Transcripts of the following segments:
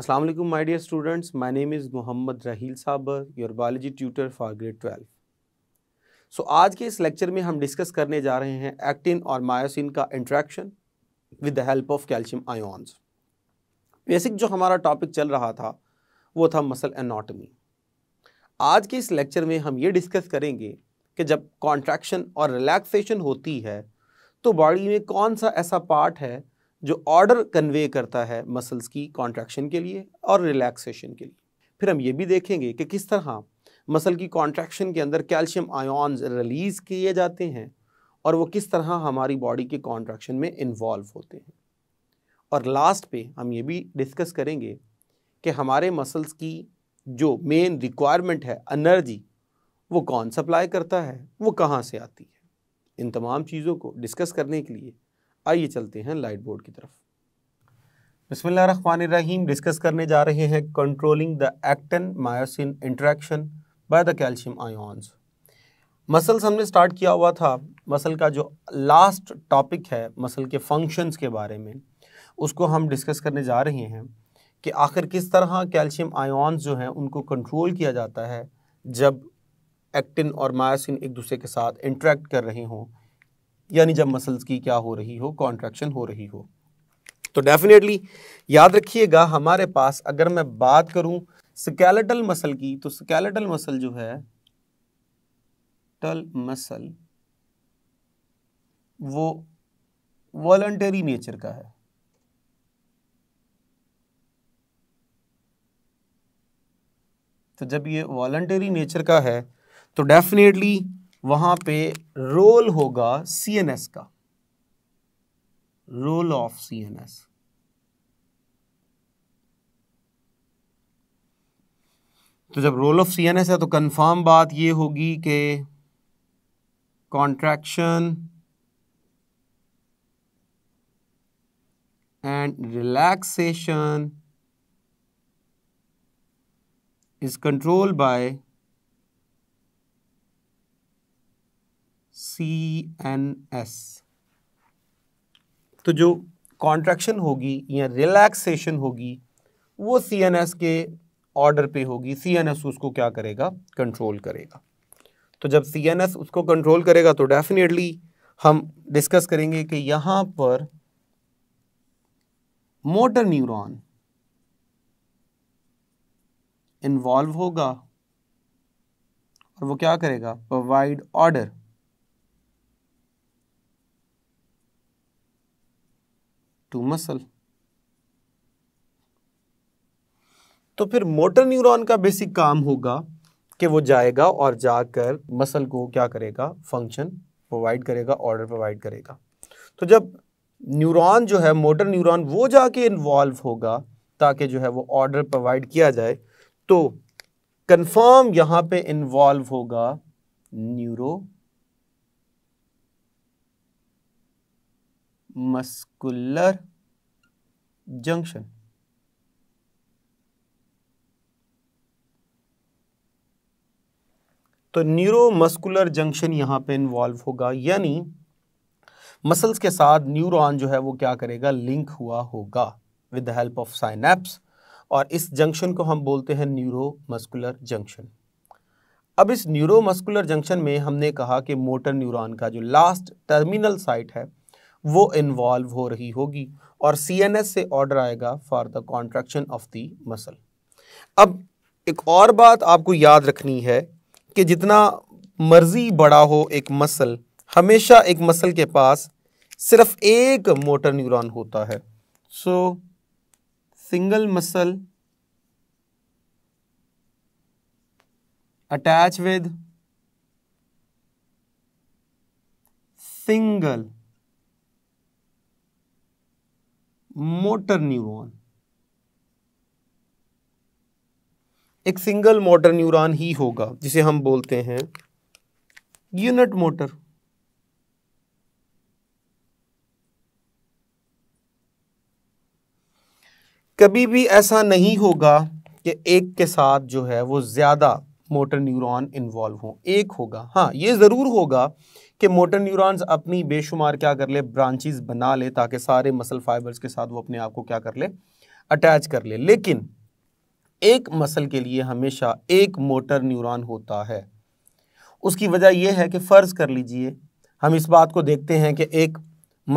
अस्सलाम वालेकुम my dear students my name is Mohammad Raheel Sabir your biology tutor for grade twelve so आज के इस लेक्चर में हम डिस्कस करने जा रहे हैं एक्टिन और मायोसिन का interaction with the help of calcium ions basic जो हमारा टॉपिक चल रहा था वो था मसल एनाटमी आज के इस लेक्चर में हम ये डिस्कस करेंगे कि जब कॉन्ट्रैक्शन और रिलैक्सेशन होती है तो बॉडी में कौन सा ऐसा पार्ट है जो ऑर्डर कन्वे करता है मसल्स की कॉन्ट्रैक्शन के लिए और रिलैक्सेशन के लिए फिर हम ये भी देखेंगे कि किस तरह मसल की कॉन्ट्रैक्शन के अंदर कैल्शियम आयॉन्स रिलीज़ किए जाते हैं और वो किस तरह हमारी बॉडी के कॉन्ट्रैक्शन में इन्वॉल्व होते हैं और लास्ट पे हम ये भी डिस्कस करेंगे कि हमारे मसल्स की जो मेन रिक्वायरमेंट है एनर्जी वो कौन सप्लाई करता है वो कहाँ से आती है इन तमाम चीज़ों को डिस्कस करने के लिए आइए चलते हैं लाइट बोर्ड की तरफ बसमीम डिस्कस करने जा रहे हैं controlling the actin myosin interaction by the calcium ions muscles हमने स्टार्ट किया हुआ था मसल का जो लास्ट टॉपिक है मसल के फंक्शंस के बारे में उसको हम डिस्कस करने जा रहे हैं कि आखिर किस तरह कैल्शियम आयोन्स जो हैं उनको कंट्रोल किया जाता है जब एक्टिन और मायोसिन एक दूसरे के साथ इंट्रैक्ट कर रहे हों यानी जब मसल्स की क्या हो रही हो कॉन्ट्रैक्शन हो रही हो तो डेफिनेटली याद रखिएगा हमारे पास अगर मैं बात करूं स्केलेटल मसल की तो स्केलेटल मसल जो है टल मसल वो वॉलंटरी नेचर का है तो जब ये वॉलंटरी नेचर का है तो डेफिनेटली वहां पे रोल होगा सीएनएस का रोल ऑफ सीएनएस तो जब रोल ऑफ सीएनएस है तो कंफर्म बात ये होगी कि contraction and relaxation is control by C N S तो जो कॉन्ट्रैक्शन होगी या रिलैक्सेशन होगी वो सी एन एस के ऑर्डर पे होगी सी एन एस उसको क्या करेगा कंट्रोल करेगा तो जब सी एन एस उसको कंट्रोल करेगा तो डेफिनेटली हम डिस्कस करेंगे कि यहां पर मोटर न्यूरॉन इन्वॉल्व होगा और वो क्या करेगा प्रोवाइड ऑर्डर टू मसल तो फिर मोटर न्यूरॉन का बेसिक काम होगा कि वो जाएगा और जाकर मसल को क्या करेगा फंक्शन प्रोवाइड करेगा ऑर्डर प्रोवाइड करेगा तो जब न्यूरॉन जो है मोटर न्यूरॉन वो जाके इन्वॉल्व होगा ताकि जो है वो ऑर्डर प्रोवाइड किया जाए तो कंफर्म यहां पे इन्वॉल्व होगा न्यूरो मस्कुलर जंक्शन तो न्यूरोमस्कुलर जंक्शन यहां पे इन्वॉल्व होगा यानी मसल्स के साथ न्यूरॉन जो है वो क्या करेगा लिंक हुआ होगा with the help of synapse और इस जंक्शन को हम बोलते हैं न्यूरोमस्कुलर जंक्शन अब इस न्यूरोमस्कुलर जंक्शन में हमने कहा कि मोटर न्यूरॉन का जो लास्ट टर्मिनल साइट है वो इन्वॉल्व हो रही होगी और सी से ऑर्डर आएगा for the contraction of the muscle अब एक और बात आपको याद रखनी है कि जितना मर्जी बड़ा हो एक मसल हमेशा एक मसल के पास सिर्फ एक मोटर न्यूरॉन होता है so single muscle attach with single motor neuron एक सिंगल मोटर न्यूरॉन ही होगा जिसे हम बोलते हैं यूनिट मोटर कभी भी ऐसा नहीं होगा कि एक के साथ जो है वो ज़्यादा मोटर न्यूरॉन इन्वॉल्व हो एक होगा हाँ ये ज़रूर होगा कि मोटर न्यूरॉन्स अपनी बेशुमार क्या कर ले ब्रांचेस बना ले ताकि सारे मसल फाइबर्स के साथ वो अपने आप को क्या कर ले अटैच कर ले लेकिन एक मसल के लिए हमेशा एक मोटर न्यूरॉन होता है उसकी वजह यह है कि फ़र्ज़ कर लीजिए हम इस बात को देखते हैं कि एक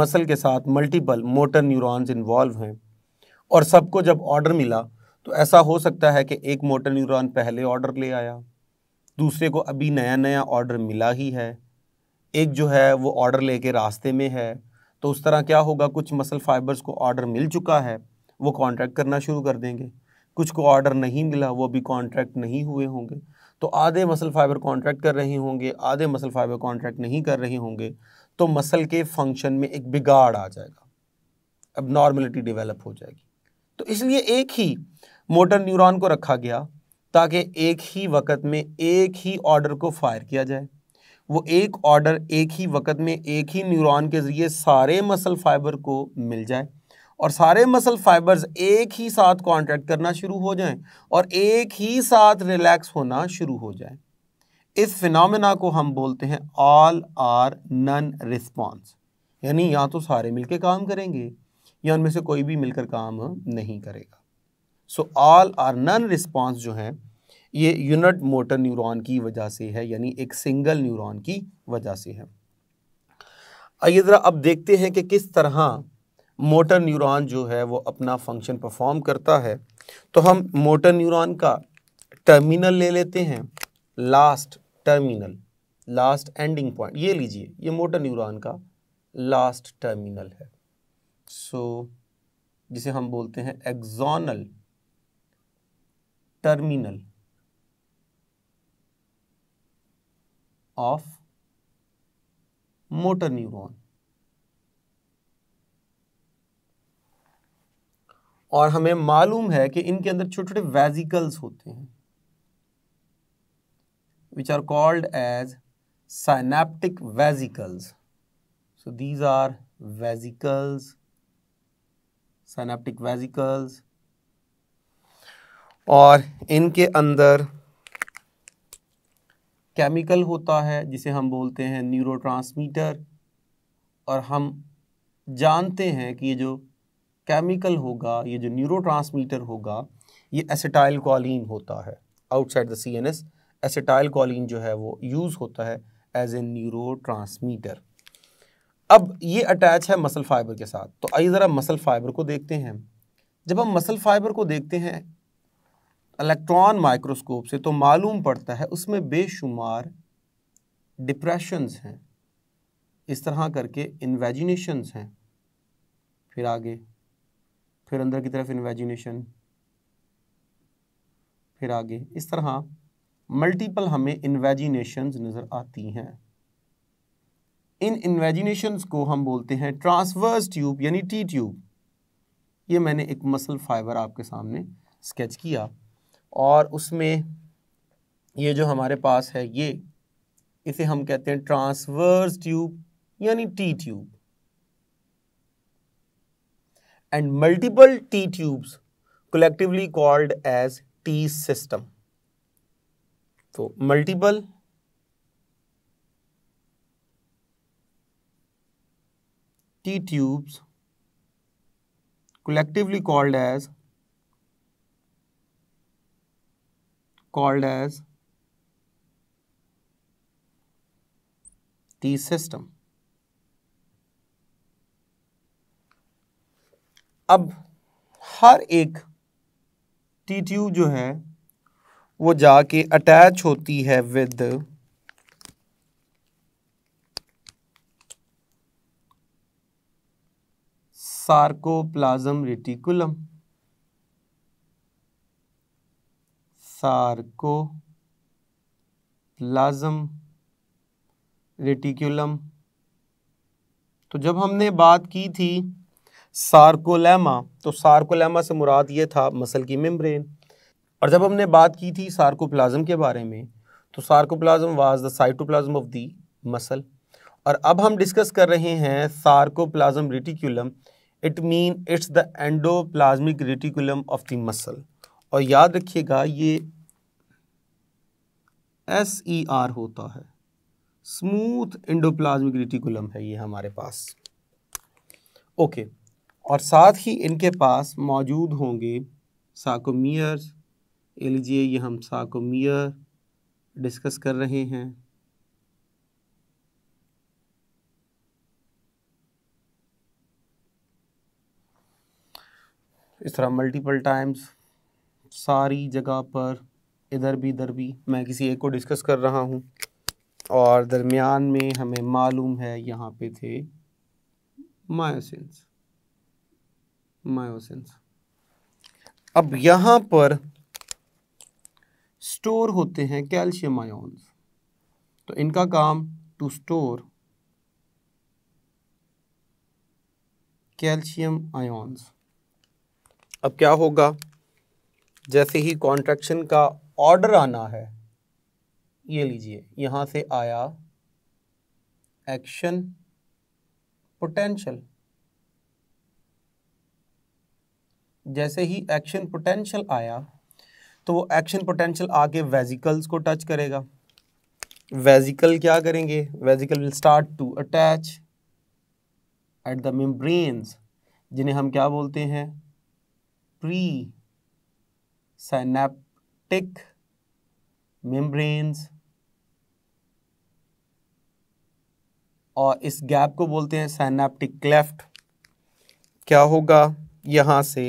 मसल के साथ मल्टीपल मोटर न्यूरॉन्स इन्वॉल्व हैं और सबको जब ऑर्डर मिला तो ऐसा हो सकता है कि एक मोटर न्यूरॉन पहले ऑर्डर ले आया दूसरे को अभी नया नया ऑर्डर मिला ही है एक जो है वो ऑर्डर लेके रास्ते में है तो उस तरह क्या होगा कुछ मसल फाइबर्स को ऑर्डर मिल चुका है वो कॉन्ट्रैक्ट करना शुरू कर देंगे कुछ को ऑर्डर नहीं मिला वो अभी कॉन्ट्रैक्ट नहीं हुए होंगे तो आधे मसल फाइबर कॉन्ट्रैक्ट कर रहे होंगे आधे मसल फाइबर कॉन्ट्रैक्ट नहीं कर रहे होंगे तो मसल के फंक्शन में एक बिगाड़ आ जाएगा अब नॉर्मलिटी डिवेलप हो जाएगी तो इसलिए एक ही मोटर न्यूरॉन को रखा गया ताकि एक ही वक्त में एक ही ऑर्डर को फायर किया जाए वो एक ऑर्डर एक ही वक्त में एक ही न्यूरॉन के ज़रिए सारे मसल फाइबर को मिल जाए और सारे मसल फाइबर्स एक ही साथ कॉन्ट्रैक्ट करना शुरू हो जाएं और एक ही साथ रिलैक्स होना शुरू हो जाए इस फिनमिना को हम बोलते हैं ऑल आर नन रिस्पॉन्स यानी या तो सारे मिलकर काम करेंगे या उनमें से कोई भी मिलकर काम नहीं करेगा so all or none response जो है ये यूनिट मोटर न्यूरॉन की वजह से है यानी एक सिंगल न्यूरॉन की वजह से है आइए ज़रा अब देखते हैं कि किस तरह मोटर न्यूरॉन जो है वो अपना फंक्शन परफॉर्म करता है तो हम मोटर न्यूरॉन का टर्मिनल ले लेते हैं last terminal last ending point ये लीजिए ये मोटर न्यूरॉन का लास्ट टर्मिनल है सो so, जिसे हम बोलते हैं axonal terminal of motor neuron और हमें मालूम है कि इनके अंदर छोटे छोटे वेजिकल्स होते हैं which are called as synaptic vesicles so these are vesicles synaptic vesicles और इनके अंदर केमिकल होता है जिसे हम बोलते हैं न्यूरो और हम जानते हैं कि ये जो केमिकल होगा ये जो न्यूरो होगा ये एसिटाइल कॉलिन होता है outside the C N S acetyl choline जो है वो यूज़ होता है एज ए न्यूरो अब ये अटैच है मसल फाइबर के साथ तो आइए ज़रा मसल फाइबर को देखते हैं जब हम मसल फाइबर को देखते हैं इलेक्ट्रॉन माइक्रोस्कोप से तो मालूम पड़ता है उसमें बेशुमार डिप्रेशंस हैं इस तरह करके इन्वेजिनेशंस हैं फिर आगे फिर अंदर की तरफ इन्वेजिनेशन फिर आगे इस तरह मल्टीपल हमें इन्वेजिनेशंस नज़र आती हैं इन इन्वेजिनेशंस को हम बोलते हैं ट्रांसवर्स ट्यूब यानी टी ट्यूब ये मैंने एक मसल फाइबर आपके सामने स्केच किया और उसमें ये जो हमारे पास है ये इसे हम कहते हैं ट्रांसवर्स ट्यूब यानी T tube and multiple T tubes collectively called as T system तो multiple T tubes collectively called as called as the system अब हर एक टी ट्यूब जो है वो जाके अटैच होती है with sarcoplasm reticulum sarcoplasm reticulum तो जब हमने बात की थी सार्कोलेमा तो सार्कोलेमा से मुराद ये था मसल की मेम्ब्रेन और जब हमने बात की थी सार्कोप्लाज्म के बारे में तो sarcoplasm was the cytoplasm of the muscle और अब हम डिस्कस कर रहे हैं sarcoplasm reticulum it mean it's the endoplasmic reticulum of the muscle और याद रखिएगा ये एस ई आर होता है स्मूथ इंडोप्लाज्मिक रेटिकुलम है ये हमारे पास ओके और साथ ही इनके पास मौजूद होंगे साकोमियर ये लीजिए ये हम साकोमियर डिस्कस कर रहे हैं इस तरह मल्टीपल टाइम्स सारी जगह पर इधर भी इधर भी मैं किसी एक को डिस्कस कर रहा हूँ और दरमियान में हमें मालूम है यहाँ पे थे मायोसेंस मायोसेंस अब यहाँ पर स्टोर होते हैं कैल्शियम आयोन्स तो इनका काम टू स्टोर कैल्शियम आयोन्स अब क्या होगा जैसे ही कॉन्ट्रैक्शन का ऑर्डर आना है ये लीजिए यहाँ से आया एक्शन पोटेंशियल जैसे ही एक्शन पोटेंशियल आया तो वो एक्शन पोटेंशियल आके वेजिकल्स को टच करेगा वेजिकल क्या करेंगे vesicle will start to attach at the membranes जिन्हें हम क्या बोलते हैं प्री synaptic membranes और इस गैप को बोलते हैं सैनेप्टिक क्लेफ्ट क्या होगा यहाँ से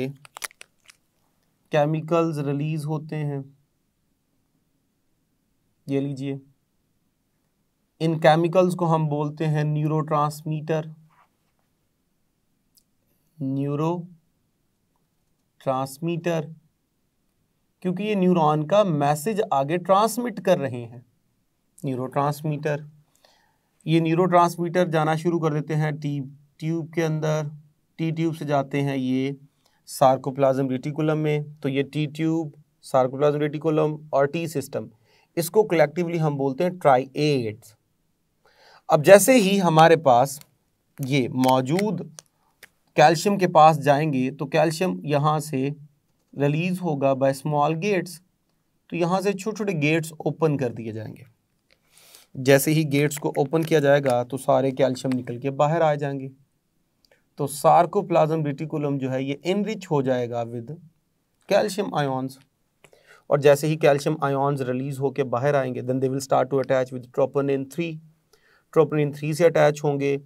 केमिकल्स रिलीज होते हैं ये लीजिए इन केमिकल्स को हम बोलते हैं न्यूरो ट्रांसमीटर न्यूरो ट्रांसमीटर क्योंकि ये न्यूरॉन का मैसेज आगे ट्रांसमिट कर रहे हैं न्यूरोट्रांसमीटर ये न्यूरोट्रांसमीटर जाना शुरू कर देते हैं टी ट्यूब के अंदर टी ट्यूब से जाते हैं ये सार्कोप्लाज्म रेटिकुलम में तो ये टी ट्यूब सार्कोप्लाज्म रेटिकुलम और टी सिस्टम इसको कलेक्टिवली हम बोलते हैं एड्स अब जैसे ही हमारे पास ये मौजूद कैल्शियम के पास जाएंगे तो कैल्शियम यहाँ से रिलीज़ होगा बाय स्मॉल गेट्स तो यहाँ से छोटे छोटे गेट्स ओपन कर दिए जाएंगे जैसे ही गेट्स को ओपन किया जाएगा तो सारे कैल्शियम निकल के बाहर आ जाएंगे तो सार्कोप्लाज्म रिटिकुलम जो है ये इनरिच हो जाएगा विद कैल्शियम आयोन्स और जैसे ही कैल्शियम आयोन्स रिलीज होकर बाहर आएंगे then they will start to attach with troponin three troponin three से अटैच होंगे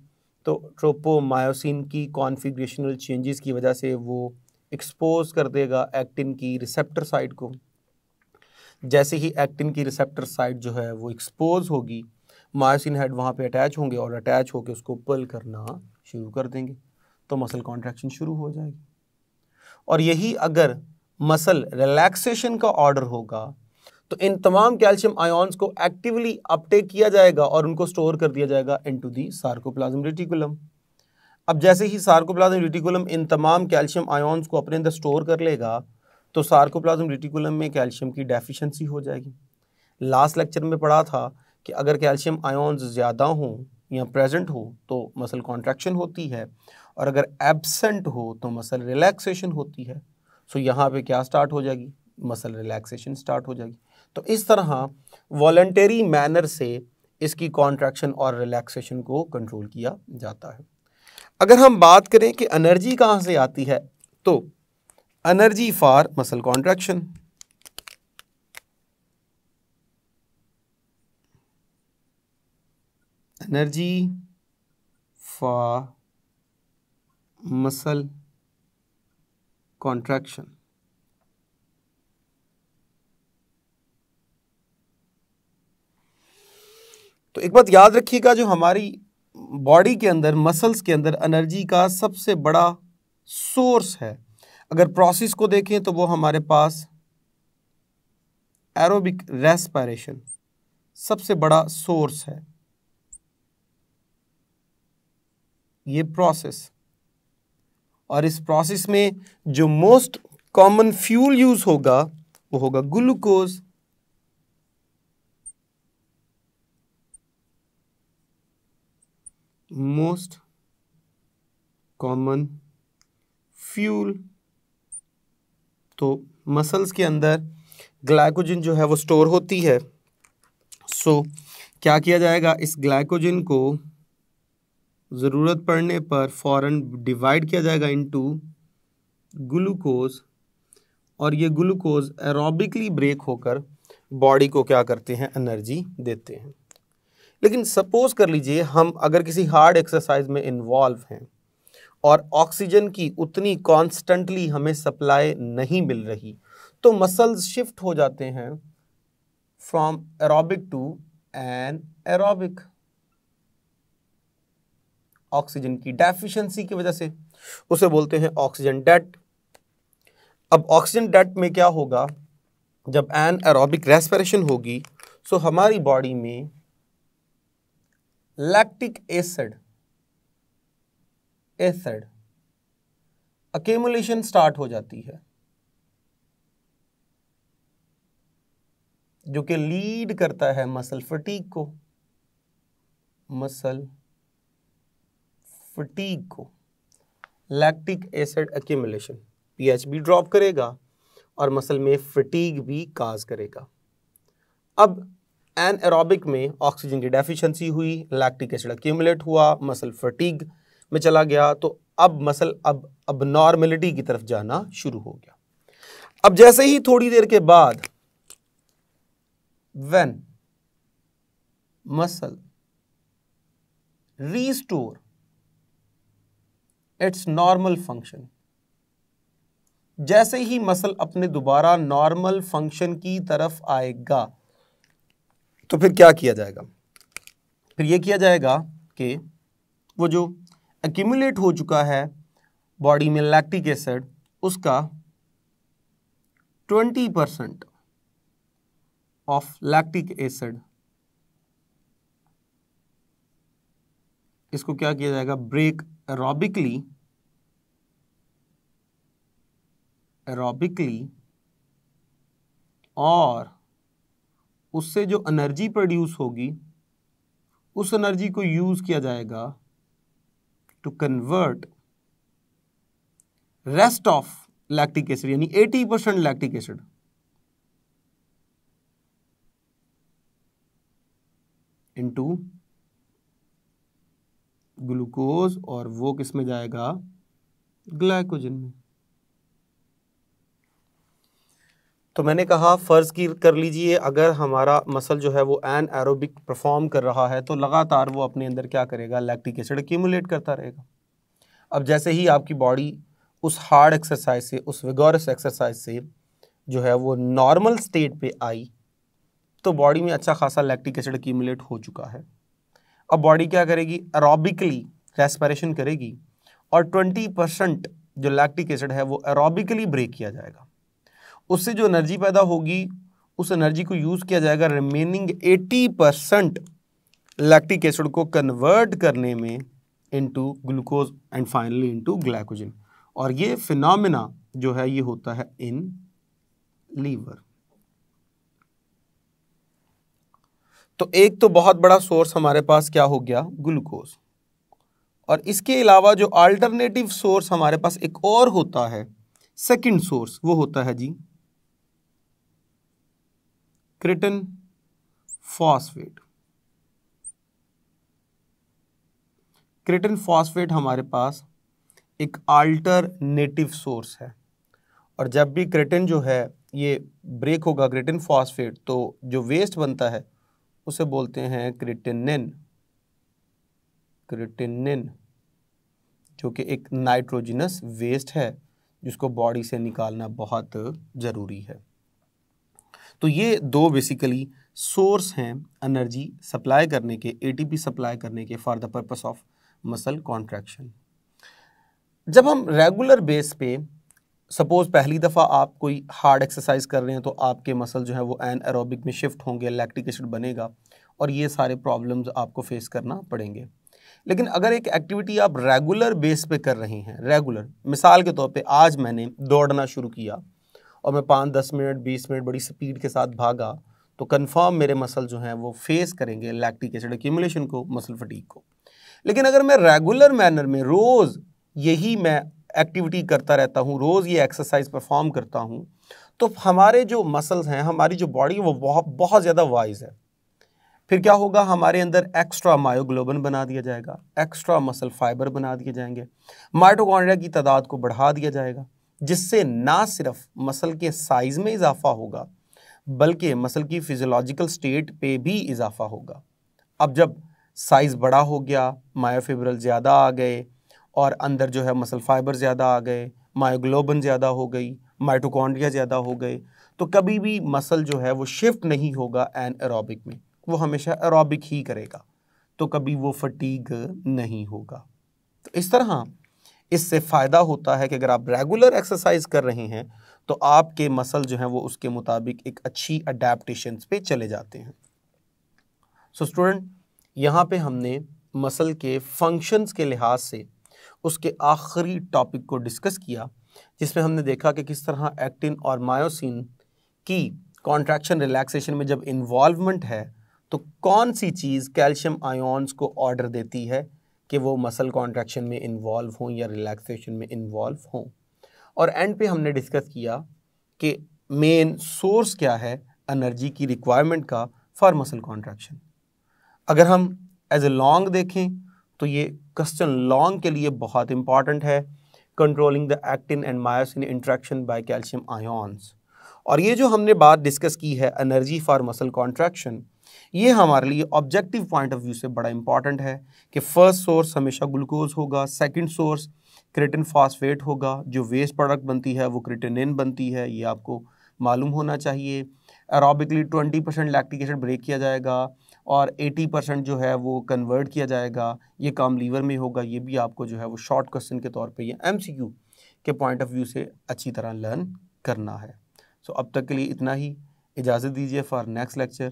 तो ट्रोपोमायोसिन की कॉन्फिग्रेशनल चेंजेस की वजह से वो एक्सपोज कर देगा एक्टिन की रिसेप्टर साइट को जैसे ही एक्टिन की रिसेप्टर साइट जो है वो एक्सपोज होगी मायोसिन हेड वहाँ पे अटैच होंगे और अटैच होकर उसको पल करना शुरू कर देंगे तो मसल कॉन्ट्रैक्शन शुरू हो जाएगी और यही अगर मसल रिलैक्सेशन का ऑर्डर होगा तो इन तमाम कैल्शियम आयोन्स को एक्टिवली अपटेक किया जाएगा और उनको स्टोर कर दिया जाएगा इनटू दी सार्कोप्लाज्म रेटिकुलम अब जैसे ही सार्कोप्लाज्म रिटिकुलम इन तमाम कैल्शियम आयोन्स को अपने अंदर स्टोर कर लेगा तो सार्कोप्लाज्म रिटिकुलम में कैल्शियम की डेफिशिएंसी हो जाएगी लास्ट लेक्चर में पढ़ा था कि अगर कैल्शियम आयोन्स ज़्यादा हों या प्रेजेंट हो तो मसल कॉन्ट्रैक्शन होती है और अगर एबसेंट हो तो मसल रिलैक्सेशन होती है सो यहाँ पर क्या स्टार्ट हो जाएगी मसल रिलैक्सेशन स्टार्ट हो जाएगी तो इस तरह वॉल्टरी मैनर से इसकी कॉन्ट्रैक्शन और रिलैक्सेशन को कंट्रोल किया जाता है अगर हम बात करें कि एनर्जी कहां से आती है तो energy for muscle contraction energy for muscle contraction तो एक बात याद रखिएगा जो हमारी बॉडी के अंदर मसल्स के अंदर एनर्जी का सबसे बड़ा सोर्स है अगर प्रोसेस को देखें तो वो हमारे पास एरोबिक रेस्पायरेशन सबसे बड़ा सोर्स है ये प्रोसेस और इस प्रोसेस में जो मोस्ट कॉमन फ्यूल यूज़ होगा वो होगा ग्लूकोज़ most common fuel तो मसल्स के अंदर ग्लाइकोजन जो है वो स्टोर होती है सो so, क्या किया जाएगा इस ग्लाइकोजन को ज़रूरत पड़ने पर फौरन डिवाइड किया जाएगा इनटू ग्लूकोज और ये ग्लूकोज एरोबिकली ब्रेक होकर बॉडी को क्या करते हैं एनर्जी देते हैं लेकिन सपोज कर लीजिए हम अगर किसी हार्ड एक्सरसाइज में इन्वॉल्व हैं और ऑक्सीजन की उतनी कॉन्स्टेंटली हमें सप्लाई नहीं मिल रही तो मसल्स शिफ्ट हो जाते हैं from aerobic to anaerobic oxygen की डेफिशिएंसी की वजह से उसे बोलते हैं ऑक्सीजन डेट अब ऑक्सीजन डेट में क्या होगा जब एन एरोबिक रेस्पिरेशन होगी सो हमारी बॉडी में lactic acid acid accumulation start हो जाती है जो कि लीड करता है मसल फटीक को मसल फटीक को लैक्टिक एसिड एक्यूमुलेशन पीएच भी ड्रॉप करेगा और मसल में फटीक भी काज करेगा अब एरोबिक में ऑक्सीजन की डेफिशिएंसी हुई लैक्टिक एसिड एक्यूमुलेट हुआ मसल फटीग में चला गया तो अब मसल अब अब नॉर्मेलिटी की तरफ जाना शुरू हो गया अब जैसे ही थोड़ी देर के बाद when muscle restore its normal function जैसे ही मसल अपने दोबारा नॉर्मल फंक्शन की तरफ आएगा तो फिर क्या किया जाएगा फिर ये किया जाएगा कि वो जो एक्यूमुलेट हो चुका है बॉडी में लैक्टिक एसिड उसका twenty percent of lactic acid इसको क्या किया जाएगा ब्रेक एरोबिकली एरोबिकली और उससे जो एनर्जी प्रोड्यूस होगी उस एनर्जी को यूज़ किया जाएगा to convert rest of lactic acid यानी 80 percent lactic acid into glucose और वो किस में जाएगा ग्लाइकोजन में तो मैंने कहा फ़र्ज़ की कर लीजिए अगर हमारा मसल जो है वो एन एरोबिक परफॉर्म कर रहा है तो लगातार वो अपने अंदर क्या करेगा लैक्टिक एसिड एक्यूमुलेट करता रहेगा अब जैसे ही आपकी बॉडी उस हार्ड एक्सरसाइज से उस विगोरस एक्सरसाइज से जो है वो नॉर्मल स्टेट पे आई तो बॉडी में अच्छा खासा लैक्टिक एसिड एक्यूमुलेट हो चुका है अब बॉडी क्या करेगी एरोबिकली रेस्परेशन करेगी और ट्वेंटी परसेंट जो लैक्टिक एसिड है वो एरोबिकली ब्रेक किया जाएगा उससे जो एनर्जी पैदा होगी उस एनर्जी को यूज़ किया जाएगा remaining eighty percent lactic acid को कन्वर्ट करने में into glucose and finally into glycogen और ये फिनोमिना जो है ये होता है इन लीवर तो एक तो बहुत बड़ा सोर्स हमारे पास क्या हो गया ग्लूकोज और इसके अलावा जो अल्टरनेटिव सोर्स हमारे पास एक और होता है सेकंड सोर्स वो होता है जी क्रिटिन फॉस्फेट क्रिटन फॉस्फेट हमारे पास एक अल्टरनेटिव सोर्स है और जब भी क्रिटिन जो है ये ब्रेक होगा क्रिटिन फॉस्फेट तो जो वेस्ट बनता है उसे बोलते हैं क्रिटिनिन क्रिटिनिन जो कि एक नाइट्रोजिनस वेस्ट है जिसको बॉडी से निकालना बहुत ज़रूरी है तो ये दो बेसिकली सोर्स हैं एनर्जी सप्लाई करने के एटीपी सप्लाई करने के for the purpose of muscle contraction जब हम रेगुलर बेस पे सपोज़ पहली दफ़ा आप कोई हार्ड एक्सरसाइज कर रहे हैं तो आपके मसल जो है वो एन एरोबिक में शिफ्ट होंगे लैक्टिक एसिड बनेगा और ये सारे प्रॉब्लम्स आपको फेस करना पड़ेंगे लेकिन अगर एक एक्टिविटी आप रेगुलर बेस पे कर रहे हैं रेगुलर मिसाल के तौर पे आज मैंने दौड़ना शुरू किया और मैं पाँच दस मिनट बीस मिनट बड़ी स्पीड के साथ भागा तो कन्फर्म मेरे मसल जो हैं वो फेस करेंगे लैक्टिक एसिड एक्यूमुलेशन को मसल फटीक को लेकिन अगर मैं रेगुलर मैनर में रोज़ यही मैं एक्टिविटी करता रहता हूँ रोज़ ये एक्सरसाइज परफॉर्म करता हूँ तो हमारे जो मसल्स हैं हमारी जो बॉडी वो बहुत बहुत ज़्यादा वाइज है फिर क्या होगा हमारे अंदर एक्स्ट्रा मायोग्लोबन बना दिया जाएगा एक्स्ट्रा मसल फाइबर बना दिए जाएंगे माइटोकॉन्ड्रिया की तादाद को बढ़ा दिया जाएगा जिससे ना सिर्फ मसल के साइज़ में इजाफा होगा बल्कि मसल की फिजियोलॉजिकल स्टेट पे भी इजाफा होगा अब जब साइज़ बड़ा हो गया मायोफिब्रल ज़्यादा आ गए और अंदर जो है मसल फाइबर ज़्यादा आ गए मायोग्लोबन ज़्यादा हो गई माइटोकॉन्ड्रिया ज़्यादा हो गए तो कभी भी मसल जो है वो शिफ्ट नहीं होगा एन एरोबिक में वो हमेशा एरोबिक ही करेगा तो कभी वो फटीग नहीं होगा तो इस तरह इससे फ़ायदा होता है कि अगर आप रेगुलर एक्सरसाइज कर रहे हैं तो आपके मसल जो हैं वो उसके मुताबिक एक अच्छी अडेप्टशन पे चले जाते हैं सो स्टूडेंट यहाँ पे हमने मसल के फंक्शंस के लिहाज से उसके आखिरी टॉपिक को डिस्कस किया जिसमें हमने देखा कि किस तरह एक्टिन और मायोसिन की कॉन्ट्रैक्शन रिलैक्सेशन में जब इन्वॉल्वमेंट है तो कौन सी चीज़ कैल्शियम आयोन्स को ऑर्डर देती है कि वो मसल कॉन्ट्रैक्शन में इन्वॉल्व हों या रिलैक्सेशन में इन्वॉल्व हों और एंड पे हमने डिस्कस किया कि मेन सोर्स क्या है एनर्जी की रिक्वायरमेंट का फॉर मसल कॉन्ट्रैक्शन अगर हम एज ए लॉन्ग देखें तो ये क्वेश्चन लॉन्ग के लिए बहुत इंपॉर्टेंट है controlling the actin and myosin interaction by calcium ions और ये जो हमने बात डिस्कस की है एनर्जी फॉर मसल कॉन्ट्रैक्शन ये हमारे लिए ऑब्जेक्टिव पॉइंट ऑफ व्यू से बड़ा इंपॉर्टेंट है कि फर्स्ट सोर्स हमेशा ग्लूकोज होगा सेकंड सोर्स क्रिटिन फास्फेट होगा जो वेस्ट प्रोडक्ट बनती है वो क्रिटेनिन बनती है ये आपको मालूम होना चाहिए aerobically twenty percent lactic acid break किया जाएगा और एटी परसेंट जो है वो कन्वर्ट किया जाएगा ये काम लीवर में होगा ये भी आपको जो है वो शॉर्ट क्वेश्चन के तौर पर यह एम के पॉइंट ऑफ व्यू से अच्छी तरह लर्न करना है सो so, अब तक के लिए इतना ही इजाज़त दीजिए फॉर नेक्स्ट लेक्चर